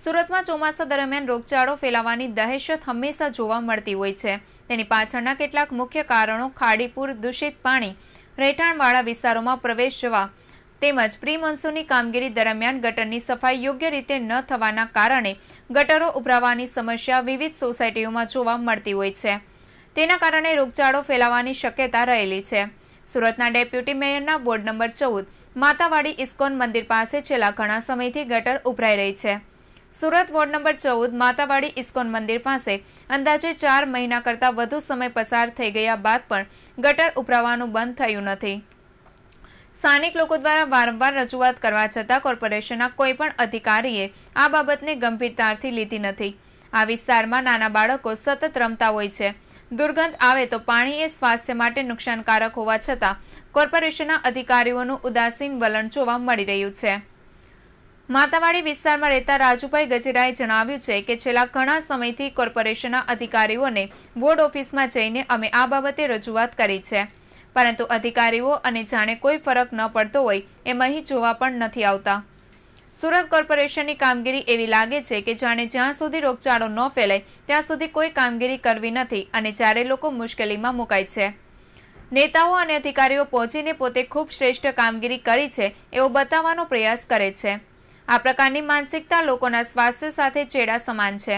સુરતમાં ચોમાસા દરમિયાન રોગચાળો ફેલાવાની દહેશત હંમેશા જોવા મળતી હોય છે તેની પાછળના કેટલાક મુખ્ય કારણો ખાડીપુર દૂષિત પાણી રહેઠાણવાળા વિસ્તારોમાં પ્રવેશ જવા તેમજ પ્રી કામગીરી દરમિયાન ગટરની સફાઈ યોગ્ય રીતે ન થવાના કારણે ગટરો ઉભરાવાની સમસ્યા વિવિધ સોસાયટીઓમાં જોવા મળતી હોય છે તેના કારણે રોગચાળો ફેલાવાની શક્યતા રહેલી છે સુરતના ડેપ્યુટી મેયરના વોર્ડ નંબર ચૌદ માતાવાડી ઇસ્કોન મંદિર પાસે છેલ્લા ઘણા સમયથી ગટર ઉભરાઈ રહી છે સુરત વોર્ડ નંબર ચૌદ માતાવાડી ઇસ્કોન મંદિર પાસે અંદાજે ચાર મહિના કરતાં વધુ સમય પસાર થઈ ગયા બાદ પણ ગટર ઉભરાવાનું બંધ થયું નથી સ્થાનિક લોકો દ્વારા વારંવાર રજૂઆત કરવા છતાં કોર્પોરેશનના કોઈપણ અધિકારીએ આ બાબતને ગંભીરતાથી લીધી નથી આ વિસ્તારમાં નાના બાળકો સતત રમતા હોય છે દુર્ગંધ આવે તો પાણી એ સ્વાસ્થ્ય માટે નુકસાનકારક હોવા છતાં કોર્પોરેશનના અધિકારીઓનું ઉદાસીન વલણ જોવા મળી રહ્યું છે માતાવાડી વિસ્તારમાં રહેતા રાજુભાઈ ગજેરાએ જણાવ્યું છે કે છેલ્લા ઘણા સમયથી કોર્પોરેશનના અધિકારીઓને વોર્ડ ઓફિસમાં જઈને અમે આ બાબતે રજૂઆત કરી છે પરંતુ અધિકારીઓ અને જાણે કોઈ ફરક ન પડતો હોય એમ અહીં જોવા પણ નથી આવતા સુરત કોર્પોરેશનની કામગીરી એવી લાગે છે કે જાણે જ્યાં સુધી રોગચાળો ન ફેલાય ત્યાં સુધી કોઈ કામગીરી કરવી નથી અને જ્યારે લોકો મુશ્કેલીમાં મુકાય છે નેતાઓ અને અધિકારીઓ પહોંચીને પોતે ખૂબ શ્રેષ્ઠ કામગીરી કરી છે એવો બતાવવાનો પ્રયાસ કરે છે આ પ્રકારની માનસિકતા લોકોના સ્વાસ્થ્ય સાથે ચેડા સમાન છે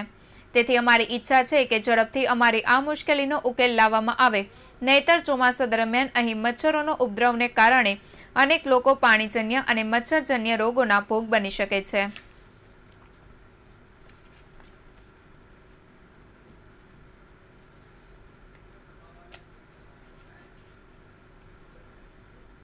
તેથી અમારી ઈચ્છા છે કે ઝડપથી અમારી આ મુશ્કેલીનો ઉકેલ લાવવામાં આવે નહીતર ચોમાસા દરમિયાન અહીં મચ્છરોનો ઉપદ્રવને કારણે અનેક લોકો પાણીજન્ય અને મચ્છરજન્ય રોગોના ભોગ બની શકે છે